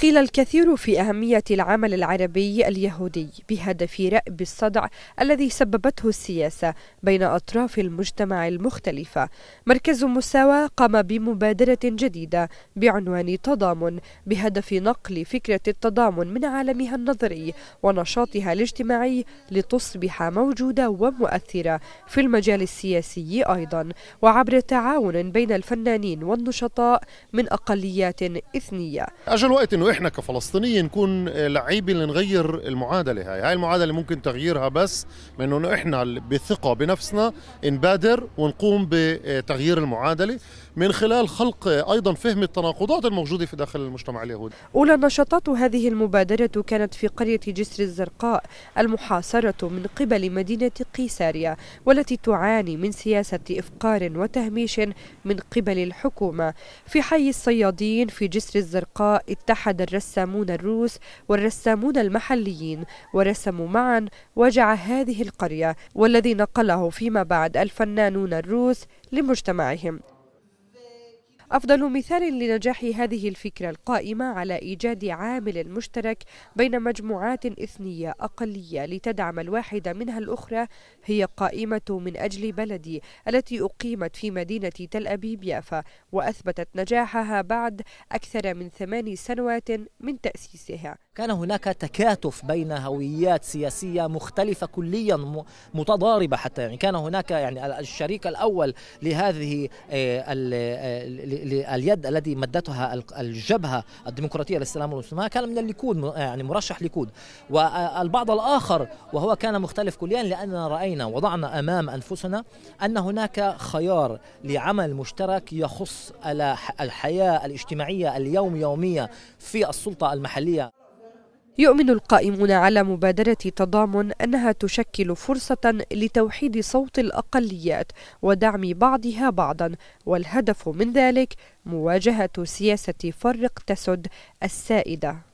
قيل الكثير في أهمية العمل العربي اليهودي بهدف رأب الصدع الذي سببته السياسة بين أطراف المجتمع المختلفة مركز مساواة قام بمبادرة جديدة بعنوان تضامن بهدف نقل فكرة التضامن من عالمها النظري ونشاطها الاجتماعي لتصبح موجودة ومؤثرة في المجال السياسي أيضا وعبر تعاون بين الفنانين والنشطاء من أقليات إثنية أجل وقت انه احنا كفلسطينيين نكون لعيبه اللي نغير المعادله هاي هاي المعادله ممكن تغييرها بس من انه احنا بثقه بنفسنا نبادر ونقوم بتغيير المعادله من خلال خلق ايضا فهم التناقضات الموجوده في داخل المجتمع اليهودي. اولى نشاطات هذه المبادره كانت في قريه جسر الزرقاء المحاصره من قبل مدينه قيساريا والتي تعاني من سياسه افقار وتهميش من قبل الحكومه. في حي الصيادين في جسر الزرقاء اتحد الرسامون الروس والرسامون المحليين ورسموا معا وجع هذه القرية والذي نقله فيما بعد الفنانون الروس لمجتمعهم أفضل مثال لنجاح هذه الفكرة القائمة على إيجاد عامل مشترك بين مجموعات إثنية أقلية لتدعم الواحدة منها الأخرى هي قائمة من أجل بلدي التي أقيمت في مدينة تل أبيب يافا وأثبتت نجاحها بعد أكثر من ثمان سنوات من تأسيسها كان هناك تكاتف بين هويات سياسية مختلفة كليا متضاربة حتى يعني كان هناك يعني الشريك الأول لهذه آه، آه، اليد التي مدتها الجبهه الديمقراطيه للسلام والمسلمين كان من الليكود يعني مرشح ليكود والبعض الاخر وهو كان مختلف كليا لاننا راينا وضعنا امام انفسنا ان هناك خيار لعمل مشترك يخص الحياه الاجتماعيه اليوم يوميه في السلطه المحليه يؤمن القائمون على مبادرة تضامن أنها تشكل فرصة لتوحيد صوت الأقليات ودعم بعضها بعضا والهدف من ذلك مواجهة سياسة فرق تسد السائدة